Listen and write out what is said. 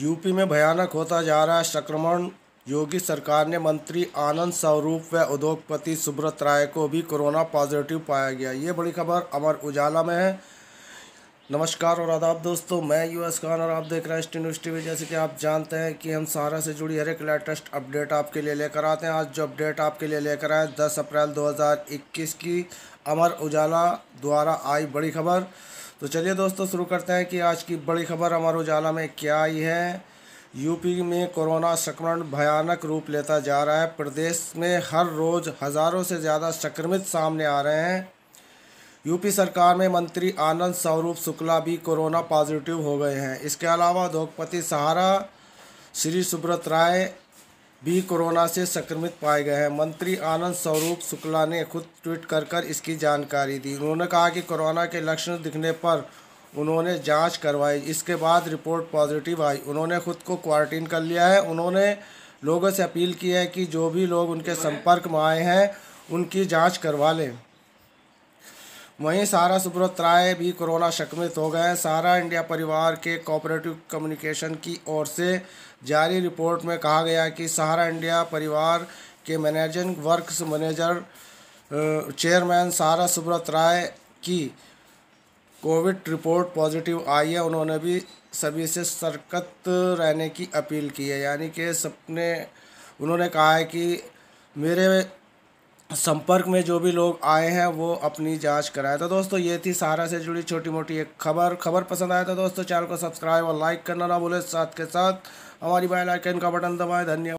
UP में भयानक होता जा रहा है संक्रमण योगी सरकार ने मंत्री आनंद स्वरूप व उद्योगपति सुब्रत राय को भी कोरोना पॉजिटिव पाया गया ये बड़ी खबर अमर उजाला में है नमस्कार और आदाब दोस्तों मैं यूएस खान और आप देख रहे हैं स्टी टी जैसे कि आप जानते हैं कि हम सारा से जुड़ी हर एक लेटेस्ट अपडेट आपके लिए लेकर आते हैं आज जो अपडेट आपके लिए लेकर आए दस अप्रैल दो की अमर उजाला द्वारा आई बड़ी खबर तो चलिए दोस्तों शुरू करते हैं कि आज की बड़ी खबर अमर उजाला में क्या आई है यूपी में कोरोना संक्रमण भयानक रूप लेता जा रहा है प्रदेश में हर रोज़ हज़ारों से ज़्यादा संक्रमित सामने आ रहे हैं यूपी सरकार में मंत्री आनंद स्वरूप शुक्ला भी कोरोना पॉजिटिव हो गए हैं इसके अलावा उद्योगपति सहारा श्री सुब्रत राय भी कोरोना से संक्रमित पाए गए हैं मंत्री आनंद स्वरूप शुक्ला ने खुद ट्वीट कर कर इसकी जानकारी दी उन्होंने कहा कि कोरोना के लक्षण दिखने पर उन्होंने जांच करवाई इसके बाद रिपोर्ट पॉजिटिव आई उन्होंने खुद को क्वारंटीन कर लिया है उन्होंने लोगों से अपील की है कि जो भी लोग उनके संपर्क में आए हैं उनकी जाँच करवा लें वहीं सारा सुब्रत राय भी कोरोना संक्रमित हो गए सारा इंडिया परिवार के कोऑपरेटिव कम्युनिकेशन की ओर से जारी रिपोर्ट में कहा गया कि सहारा इंडिया परिवार के मैनेजिंग वर्क्स मैनेजर चेयरमैन सारा सुब्रत राय की कोविड रिपोर्ट पॉजिटिव आई है उन्होंने भी सभी से सरकत रहने की अपील की है यानी कि सपने उन्होंने कहा है कि मेरे संपर्क में जो भी लोग आए हैं वो अपनी जांच कराए तो दोस्तों ये थी सहारा से जुड़ी छोटी मोटी एक खबर खबर पसंद आया तो दोस्तों चैनल को सब्सक्राइब और लाइक करना ना भूले साथ के साथ हमारी बेल आइकन का बटन दबाएं धन्यवाद